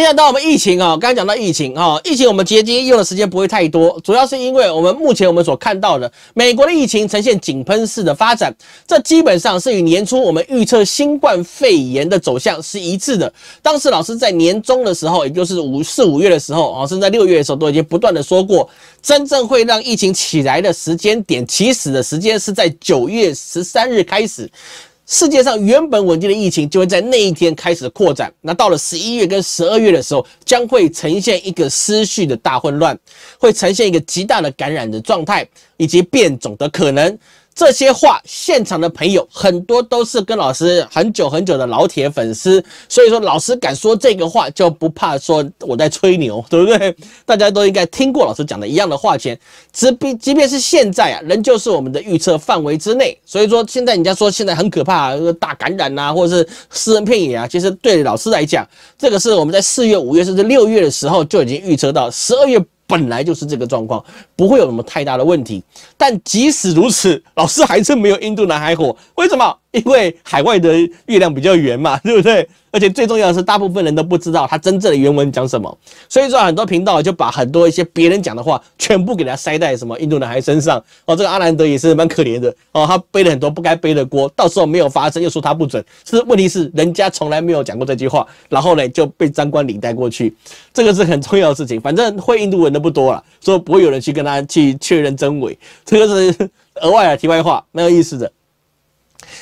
想到我们疫情啊，刚刚讲到疫情啊，疫情我们接晶用的时间不会太多，主要是因为我们目前我们所看到的美国的疫情呈现井喷式的发展，这基本上是与年初我们预测新冠肺炎的走向是一致的。当时老师在年终的时候，也就是五四五月的时候啊，甚至在六月的时候，都已经不断的说过，真正会让疫情起来的时间点，起始的时间是在九月十三日开始。世界上原本稳定的疫情就会在那一天开始扩展。那到了十一月跟十二月的时候，将会呈现一个思绪的大混乱，会呈现一个极大的感染的状态以及变种的可能。这些话，现场的朋友很多都是跟老师很久很久的老铁粉丝，所以说老师敢说这个话，就不怕说我在吹牛，对不对？大家都应该听过老师讲的一样的话前，即便即便是现在啊，仍旧是我们的预测范围之内。所以说现在人家说现在很可怕，大感染啊，或者是私人片言啊，其实对老师来讲，这个是我们在四月、五月甚至六月的时候就已经预测到十二月。本来就是这个状况，不会有什么太大的问题。但即使如此，老师还是没有印度男孩火。为什么？因为海外的月亮比较圆嘛，对不对？而且最重要的是，大部分人都不知道他真正的原文讲什么，所以说很多频道就把很多一些别人讲的话全部给他塞在什么印度男孩身上。哦，这个阿兰德也是蛮可怜的哦，他背了很多不该背的锅，到时候没有发生又说他不准。是，问题是人家从来没有讲过这句话，然后呢就被张冠李戴过去，这个是很重要的事情。反正会印度文的不多了，所以不会有人去跟他去确认真伪。这个是额外的题外话，没有意思的。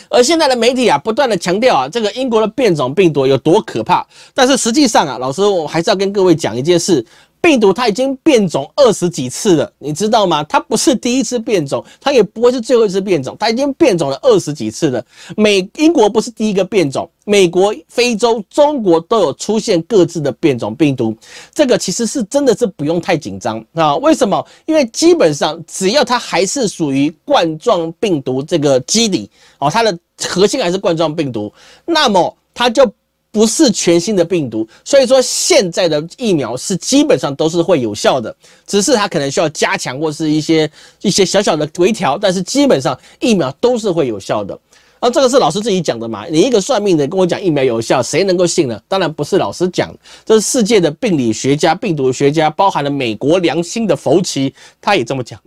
而现在的媒体啊，不断的强调啊，这个英国的变种病毒有多可怕，但是实际上啊，老师我还是要跟各位讲一件事。病毒它已经变种二十几次了，你知道吗？它不是第一次变种，它也不会是最后一次变种，它已经变种了二十几次了。美英国不是第一个变种，美国、非洲、中国都有出现各自的变种病毒。这个其实是真的，是不用太紧张啊。为什么？因为基本上只要它还是属于冠状病毒这个机理，哦，它的核心还是冠状病毒，那么它就。不是全新的病毒，所以说现在的疫苗是基本上都是会有效的，只是它可能需要加强或是一些一些小小的微调，但是基本上疫苗都是会有效的。啊，这个是老师自己讲的嘛？你一个算命的跟我讲疫苗有效，谁能够信呢？当然不是老师讲，这是世界的病理学家、病毒学家，包含了美国良心的福奇，他也这么讲。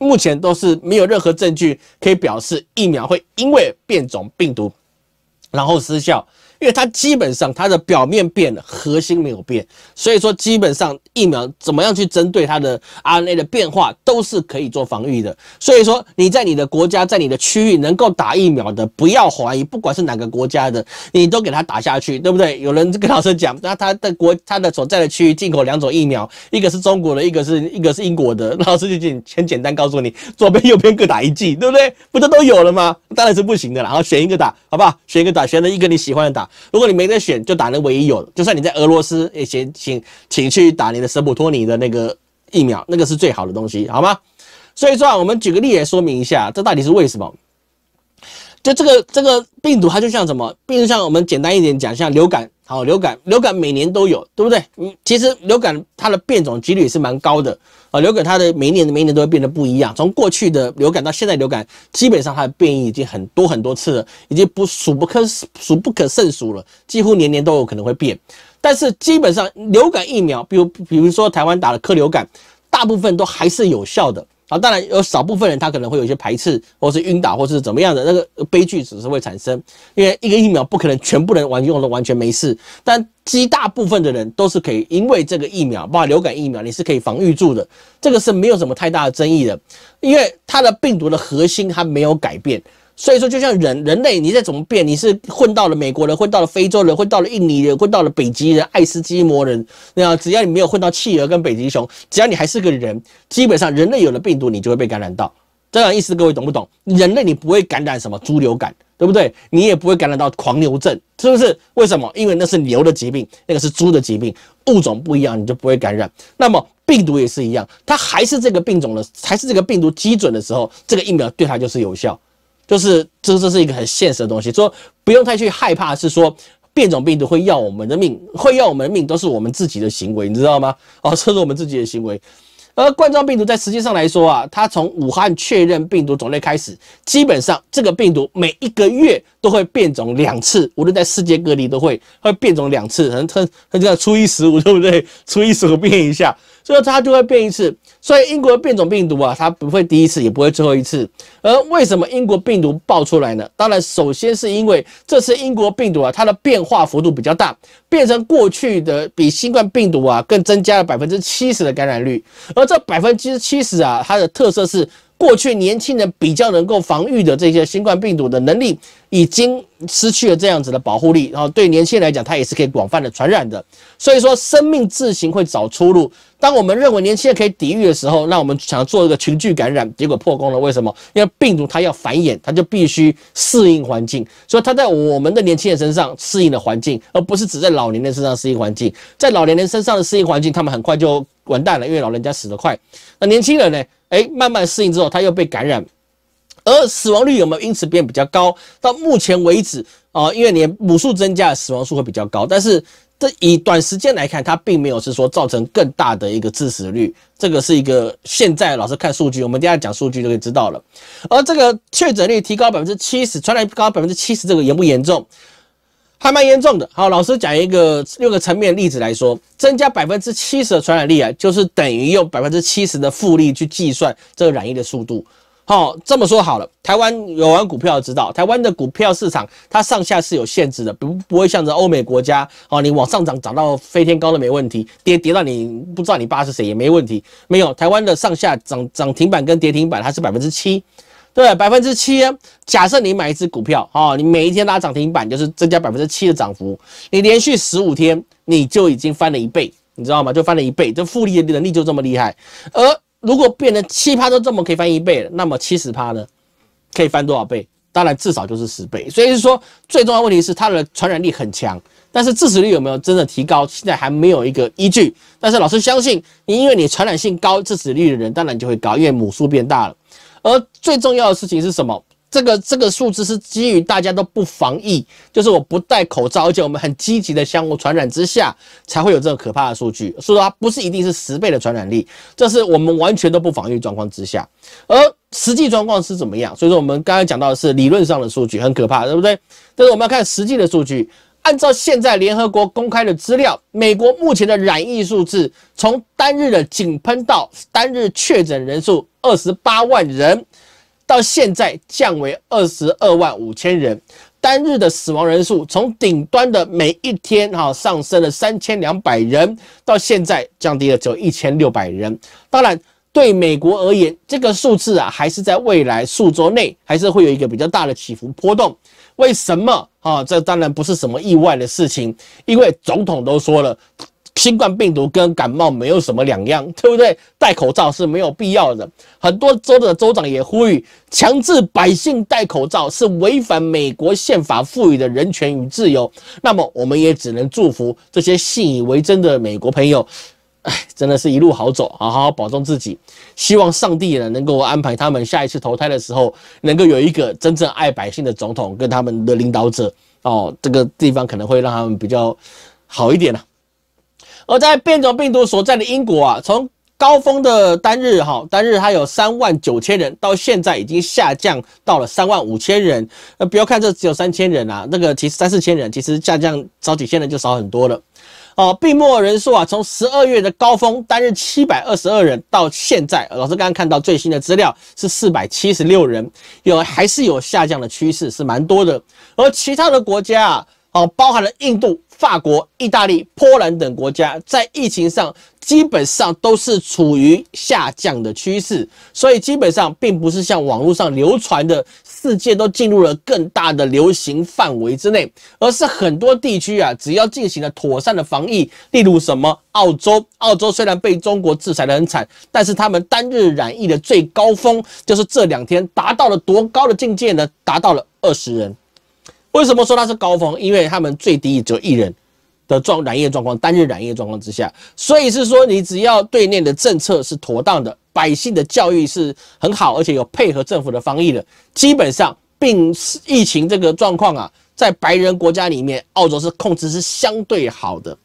目前都是没有任何证据可以表示疫苗会因为变种病毒然后失效。因为它基本上它的表面变了，核心没有变，所以说基本上。疫苗怎么样去针对它的 RNA 的变化都是可以做防御的，所以说你在你的国家在你的区域能够打疫苗的，不要怀疑，不管是哪个国家的，你都给他打下去，对不对？有人跟老师讲，那他的国他的所在的区域进口两种疫苗，一个是中国的，一个是一个是英国的，老师就简先简单告诉你，左边右边各打一剂，对不对？不就都有了吗？当然是不行的了，然后选一个打好不好？选一个打，选了一个你喜欢的打，如果你没得选，就打那唯一有的，就算你在俄罗斯也请请请去打你。舍普托尼的那个疫苗，那个是最好的东西，好吗？所以说啊，我们举个例来说明一下，这到底是为什么？就这个这个病毒，它就像什么？病毒，像我们简单一点讲，像流感。哦，流感，流感每年都有，对不对？嗯，其实流感它的变种几率也是蛮高的啊。流感它的每一年每一年都会变得不一样，从过去的流感到现在流感，基本上它的变异已经很多很多次了，已经不数不可数不可胜数了，几乎年年都有可能会变。但是基本上流感疫苗，比如比如说台湾打了科流感，大部分都还是有效的。啊，当然有少部分人他可能会有一些排斥，或是晕倒，或是怎么样的那个悲剧只是会产生，因为一个疫苗不可能全部人完用的完全没事，但极大部分的人都是可以，因为这个疫苗，包括流感疫苗，你是可以防御住的，这个是没有什么太大的争议的，因为它的病毒的核心还没有改变。所以说，就像人人类，你在怎么变，你是混到了美国人，混到了非洲人，混到了印尼人，混到了北极人、爱斯基摩人，那样只要你没有混到企鹅跟北极熊，只要你还是个人，基本上人类有了病毒，你就会被感染到。这样意思，各位懂不懂？人类你不会感染什么猪流感，对不对？你也不会感染到狂牛症，是不是？为什么？因为那是牛的疾病，那个是猪的疾病，物种不一样，你就不会感染。那么病毒也是一样，它还是这个病种的，还是这个病毒基准的时候，这个疫苗对它就是有效。就是这这是一个很现实的东西，说不用太去害怕，是说变种病毒会要我们的命，会要我们的命都是我们自己的行为，你知道吗？哦，这是我们自己的行为。而冠状病毒在实际上来说啊，它从武汉确认病毒种类开始，基本上这个病毒每一个月都会变种两次，无论在世界各地都会会变种两次，可能它它就要初一十五，对不对？初一十五变一下，所以它就会变一次。所以英国变种病毒啊，它不会第一次，也不会最后一次。而为什么英国病毒爆出来呢？当然，首先是因为这次英国病毒啊，它的变化幅度比较大，变成过去的比新冠病毒啊更增加了百分之七十的感染率。而这百分之七十啊，它的特色是。过去年轻人比较能够防御的这些新冠病毒的能力，已经失去了这样子的保护力。然后对年轻人来讲，它也是可以广泛的传染的。所以说，生命自行会找出路。当我们认为年轻人可以抵御的时候，那我们想要做一个群聚感染，结果破功了。为什么？因为病毒它要繁衍，它就必须适应环境。所以它在我们的年轻人身上适应了环境，而不是只在老年人身上适应环境。在老年人身上的适应环境，他们很快就。完蛋了，因为老人家死得快，那年轻人呢？哎，慢慢适应之后，他又被感染，而死亡率有没有因此变比较高？到目前为止，哦，因为你母数增加，死亡数会比较高，但是这以短时间来看，它并没有是说造成更大的一个致死率，这个是一个现在老师看数据，我们等下讲数据就可以知道了。而这个确诊率提高百分之七十，传染率高百分之七十，这个严不严重？还蛮严重的。好，老师讲一个六个层面例子来说，增加百分之七十的传染力啊，就是等于用百分之七十的复利去计算这个染疫的速度。好，这么说好了，台湾有玩股票知道，台湾的股票市场它上下是有限制的，不不会像着欧美国家，哦，你往上涨涨到飞天高的没问题，跌跌到你不知道你爸是谁也没问题。没有，台湾的上下涨涨停板跟跌停板它是百分之七。对，百分之七。假设你买一只股票，哦，你每一天拉涨停板，就是增加百分之七的涨幅。你连续十五天，你就已经翻了一倍，你知道吗？就翻了一倍，这复利的能力就这么厉害。而如果变成七趴都这么可以翻一倍了，那么七十趴呢，可以翻多少倍？当然至少就是十倍。所以是说，最重要的问题是它的传染力很强，但是致死率有没有真的提高？现在还没有一个依据。但是老师相信，你因为你传染性高，致死率的人当然就会高，因为母数变大了。而最重要的事情是什么？这个这个数字是基于大家都不防疫，就是我不戴口罩，而且我们很积极的相互传染之下，才会有这种可怕的数据。所以说，不是一定是十倍的传染力，这是我们完全都不防疫状况之下。而实际状况是怎么样？所以说，我们刚刚讲到的是理论上的数据，很可怕，对不对？但是我们要看实际的数据。按照现在联合国公开的资料，美国目前的染疫数字，从单日的井喷到单日确诊人数。二十八万人，到现在降为二十二万五千人。单日的死亡人数从顶端的每一天哈上升了三千两百人，到现在降低了只有一千六百人。当然，对美国而言，这个数字啊还是在未来数周内还是会有一个比较大的起伏波动。为什么啊？这当然不是什么意外的事情，因为总统都说了。新冠病毒跟感冒没有什么两样，对不对？戴口罩是没有必要的。很多州的州长也呼吁，强制百姓戴口罩是违反美国宪法赋予的人权与自由。那么，我们也只能祝福这些信以为真的美国朋友。哎，真的是一路好走，好好好保重自己。希望上帝呢能够安排他们下一次投胎的时候，能够有一个真正爱百姓的总统跟他们的领导者哦。这个地方可能会让他们比较好一点了。而在变种病毒所在的英国啊，从高峰的单日哈单日它有三万九千人，到现在已经下降到了三万五千人。那不要看这只有三千人啊，那个其实三四千人，其实下降少几千人就少很多了。哦，病末人数啊，从十二月的高峰单日七百二十二人，到现在老师刚刚看到最新的资料是四百七十六人，有还是有下降的趋势，是蛮多的。而其他的国家啊，哦，包含了印度。法国、意大利、波兰等国家在疫情上基本上都是处于下降的趋势，所以基本上并不是像网络上流传的世界都进入了更大的流行范围之内，而是很多地区啊，只要进行了妥善的防疫，例如什么澳洲，澳洲虽然被中国制裁得很惨，但是他们单日染疫的最高峰就是这两天达到了多高的境界呢？达到了二十人。为什么说它是高峰？因为他们最低只有一人的状染疫状况，单日染疫状况之下，所以是说你只要对内的政策是妥当的，百姓的教育是很好，而且有配合政府的防疫的，基本上病疫情这个状况啊，在白人国家里面，澳洲是控制是相对好的，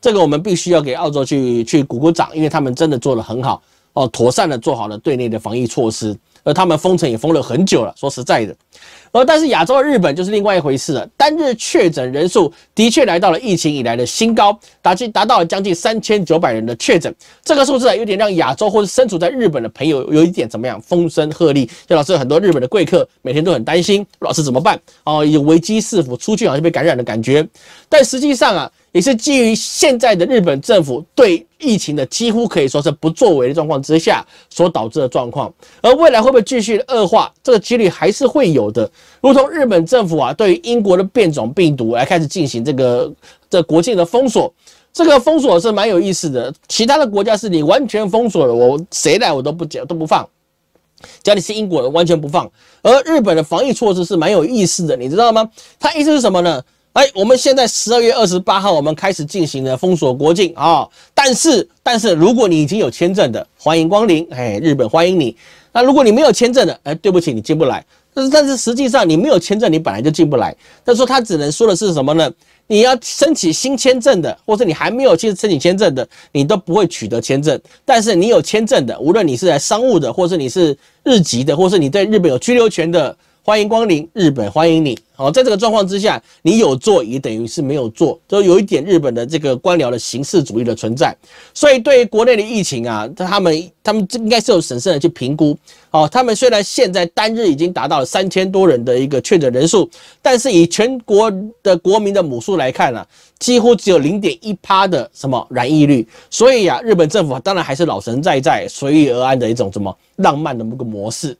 这个我们必须要给澳洲去去鼓鼓掌，因为他们真的做得很好哦，妥善的做好了对内的防疫措施。而他们封城也封了很久了。说实在的，而但是亚洲的日本就是另外一回事了。单日确诊人数的确来到了疫情以来的新高，达近达到了将近三千九百人的确诊。这个数字啊，有点让亚洲或者身处在日本的朋友有一点怎么样？风声鹤唳。就老师，很多日本的贵客每天都很担心，老师怎么办哦，有危机四伏，出去好像被感染的感觉。但实际上啊。也是基于现在的日本政府对疫情的几乎可以说是不作为的状况之下所导致的状况，而未来会不会继续恶化，这个几率还是会有的。如同日本政府啊，对于英国的变种病毒来开始进行这个这国境的封锁，这个封锁是蛮有意思的。其他的国家是你完全封锁了，我谁来我都不接都不放，要你是英国的完全不放。而日本的防疫措施是蛮有意思的，你知道吗？它意思是什么呢？哎，我们现在十二月二十八号，我们开始进行了封锁国境啊。但是，但是如果你已经有签证的，欢迎光临，哎，日本欢迎你。那如果你没有签证的，哎，对不起，你进不来。但是，但是实际上你没有签证，你本来就进不来。他说他只能说的是什么呢？你要申请新签证的，或是你还没有去申请签证的，你都不会取得签证。但是你有签证的，无论你是来商务的，或是你是日籍的，或是你在日本有居留权的。欢迎光临日本，欢迎你。好，在这个状况之下，你有做也等于是没有做，就有一点日本的这个官僚的形式主义的存在。所以，对于国内的疫情啊，他们他们应该是有审慎的去评估。好，他们虽然现在单日已经达到了三千多人的一个确诊人数，但是以全国的国民的母数来看啊，几乎只有零点一趴的什么染疫率。所以呀，日本政府当然还是老神在在，随遇而安的一种什么浪漫的某个模式。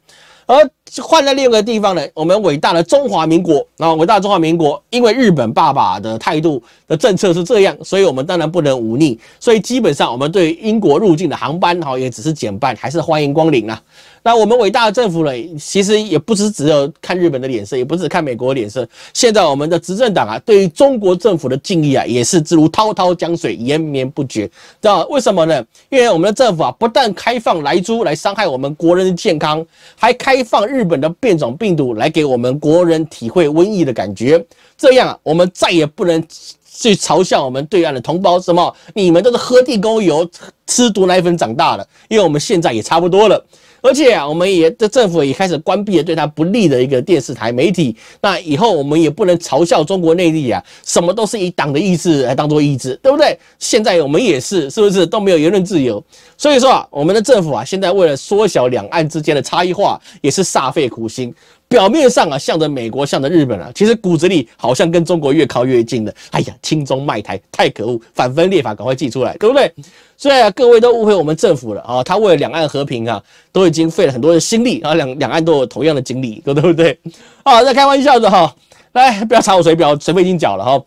而换了另一个地方呢，我们伟大的中华民国，啊，伟大中华民国，因为日本爸爸的态度的政策是这样，所以我们当然不能忤逆，所以基本上我们对英国入境的航班，哈，也只是减半，还是欢迎光临啊。那我们伟大的政府呢？其实也不止只有看日本的脸色，也不是看美国的脸色。现在我们的执政党啊，对于中国政府的敬意啊，也是自如滔滔江水，延绵不绝，知道为什么呢？因为我们的政府啊，不但开放莱猪来伤害我们国人的健康，还开放日本的变种病毒来给我们国人体会瘟疫的感觉。这样啊，我们再也不能去嘲笑我们对岸的同胞，什么你们都是喝地沟油、吃毒奶粉长大的，因为我们现在也差不多了。而且啊，我们也这政府也开始关闭了对他不利的一个电视台媒体。那以后我们也不能嘲笑中国内地啊，什么都是以党的意志来当做意志，对不对？现在我们也是，是不是都没有言论自由？所以说啊，我们的政府啊，现在为了缩小两岸之间的差异化，也是煞费苦心。表面上啊，向着美国，向着日本啊，其实骨子里好像跟中国越靠越近了。哎呀，轻中卖台太可恶，反分裂法赶快寄出来，对不对？所以啊，各位都误会我们政府了啊，他为了两岸和平啊，都已经费了很多的心力啊，两两岸都有同样的经历，对不对？啊，在开玩笑的哈，来不要查我，水表水费已经缴了哈。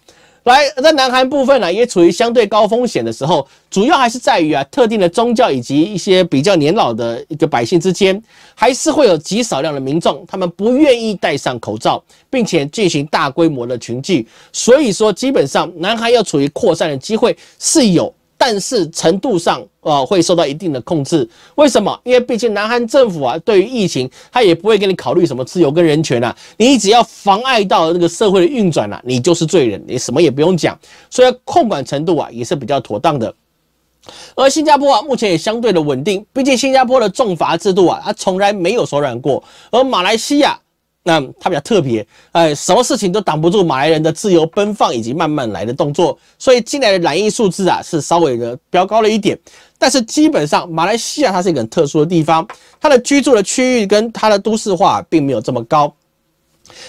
在南韩部分呢，也处于相对高风险的时候，主要还是在于啊特定的宗教以及一些比较年老的一个百姓之间，还是会有极少量的民众，他们不愿意戴上口罩，并且进行大规模的群聚，所以说基本上南韩要处于扩散的机会是有。但是程度上啊，会受到一定的控制。为什么？因为毕竟南韩政府啊，对于疫情，他也不会给你考虑什么自由跟人权啊。你只要妨碍到那个社会的运转啊，你就是罪人，你什么也不用讲。所以控管程度啊，也是比较妥当的。而新加坡啊，目前也相对的稳定。毕竟新加坡的重罚制度啊，它从来没有手软过。而马来西亚。那它比较特别，哎，什么事情都挡不住马来人的自由奔放以及慢慢来的动作，所以进来的蓝印数字啊是稍微的飙高了一点，但是基本上马来西亚它是一个很特殊的地方，它的居住的区域跟它的都市化并没有这么高。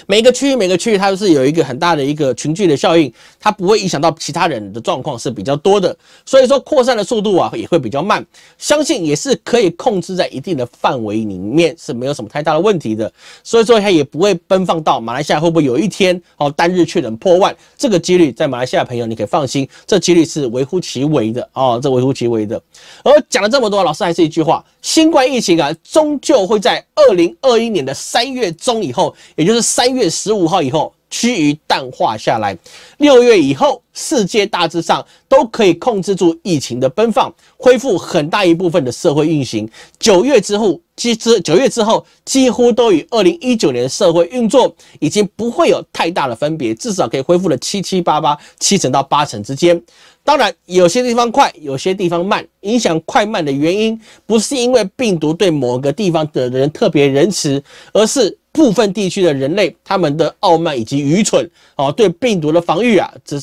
每个区域，每个区域它都是有一个很大的一个群聚的效应，它不会影响到其他人的状况是比较多的，所以说扩散的速度啊也会比较慢，相信也是可以控制在一定的范围里面是没有什么太大的问题的，所以说它也不会奔放到马来西亚。会不会有一天哦单日确诊破万？这个几率在马来西亚朋友你可以放心，这几率是微乎其微的哦，这微乎其微的。而讲了这么多，老师还是一句话：新冠疫情啊终究会在二零二一年的三月中以后，也就是。三月十五号以后趋于淡化下来，六月以后世界大致上都可以控制住疫情的奔放，恢复很大一部分的社会运行。九月之后，其实九月之后几乎都与二零一九年社会运作已经不会有太大的分别，至少可以恢复了七七八八七成到八成之间。当然，有些地方快，有些地方慢，影响快慢的原因不是因为病毒对某个地方的人特别仁慈，而是。部分地区的人类，他们的傲慢以及愚蠢，哦，对病毒的防御啊，这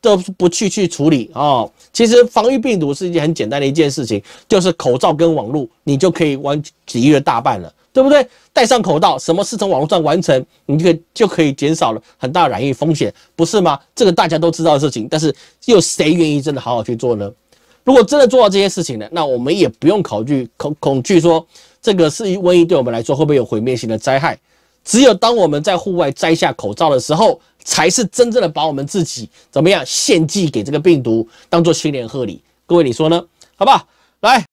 都不去去处理哦。其实防御病毒是一件很简单的一件事情，就是口罩跟网络，你就可以完抵御大半了，对不对？戴上口罩，什么事从网络上完成，你就可以就可以减少了很大染疫风险，不是吗？这个大家都知道的事情，但是又谁愿意真的好好去做呢？如果真的做到这些事情呢，那我们也不用考虑恐恐惧，说这个是瘟疫，对我们来说会不会有毁灭性的灾害？只有当我们在户外摘下口罩的时候，才是真正的把我们自己怎么样献祭给这个病毒，当做新年贺礼。各位，你说呢？好不好？来。